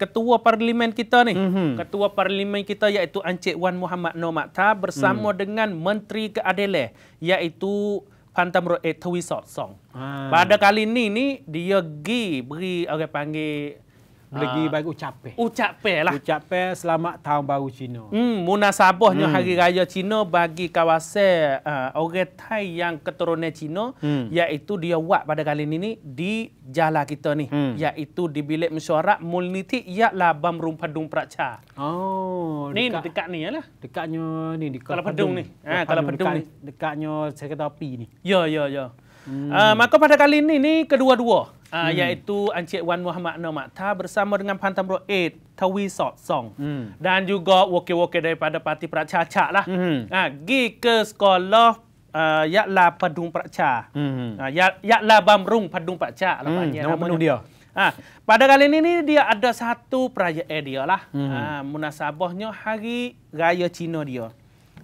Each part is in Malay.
ketua parlimen kita ni, mm-hmm. ketua parlimen kita iaitu Encik Wan Muhammad Noor Makta bersama mm. dengan Menteri Keadilan iaitu Pantam Roet eh, Thwi Song. Ah. Pada kali ni ni dia pergi beri orang panggil lagi ah. ucap pe, ucap pe lah. ucap pe selamat tahun baru Cina. Hmm, munasabahnya hmm. hari raya Cina bagi kawasan uh, orang Thai yang keturunan Cina hmm. iaitu dia buat pada kali ini di jalan kita ni. Hmm. Iaitu di bilik mesyuarat Mulniti ialah Bam Rumpadung Praca. Oh, ni dekat, dekat ni lah. Dekatnya ni. di kalau pedung ni. Ha, kalau pedung ah, ni. Dekatnya saya kata api ni. Ya, ya, ya. Hmm. Uh, maka pada kali ini ni kedua-dua uh, hmm. iaitu Encik Wan Muhammad Nomak Ta bersama dengan Pantamro 8 Tawi Sot Song hmm. dan juga wakil-wakil daripada Parti Praca lah. Hmm. Ha, gi ke sekolah uh, ah, Yaklah Padung Praca. Hmm. Ha, ya, Yaklah Bamrung Padung Praca. Lah hmm. Nama penuh dia. Ha, pada kali ini dia ada satu perayaan dia lah. Hmm. Ha, munasabahnya hari Raya Cina dia.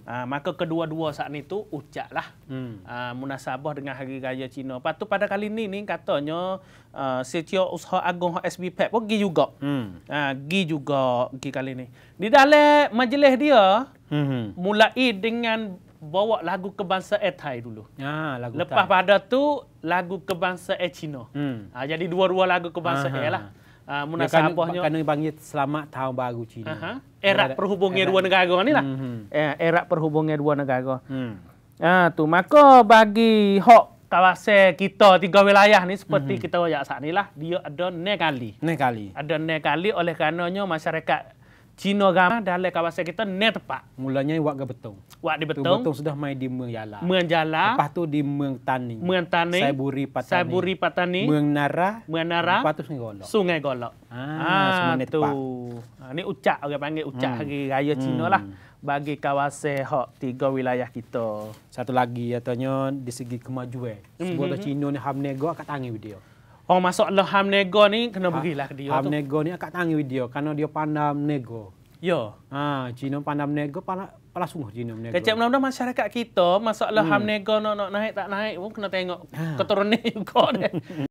Uh, maka kedua-dua saat itu tu ucaplah hmm. uh, munasabah dengan Hari Raya Cina. Lepas tu pada kali ini ni katanya uh, ah, Setia Usaha Agung SB Pep pergi juga. Hmm. Uh, pergi juga pergi kali ini. Di dalam majlis dia hmm. mulai dengan bawa lagu kebangsaan Thai dulu. Ha, lagu Lepas thai. pada tu lagu kebangsaan Cina. Hmm. Uh, jadi dua-dua lagu kebangsaan lah. Aha. Ah, munasabahnya kan panggil selamat tahun baru Cina. Aha. Era perhubungan dua negara ni lah. Mm -hmm. Eh, era perhubungan dua negara. Hmm. Ha, tu maka bagi hok kawasan kita tiga wilayah ni seperti mm -hmm. kita wajah saat ni lah dia ada ne kali. Ne kali. Ada ne kali oleh karenanya masyarakat Cina agama dalam kawasan kita net pak. Mulanya wak ke betung. Wak di betung. betung sudah mai di Meng Jala. Meng Lepas tu di Meng Tani. Meng Tani. Saiburi Patani. Saiburi Patani. Meng Nara. Meng Lepas tu Sungai Golok. Sungai Golok. Ah, ah semua tu. Ah, ni ucak orang panggil ucak hmm. hari raya Cina hmm. lah. Bagi kawasan hok tiga wilayah kita. Satu lagi ya katanya di segi kemajuan. Eh. Mhm. Sebuah mm -hmm. Cina ni ham nego kat tangi video. Oh masuk lah ham nego ni kena pergi ha, lah dia ham tu. Ham nego ni akak tangi video karena dia pandam nego. Ya. Ha, Cina pandai berniaga, pandai sungguh Cina berniaga. Kecik mudah-mudahan masyarakat kita, masalah hmm. ham nak naik tak naik pun oh, kena tengok ha. keturunan juga.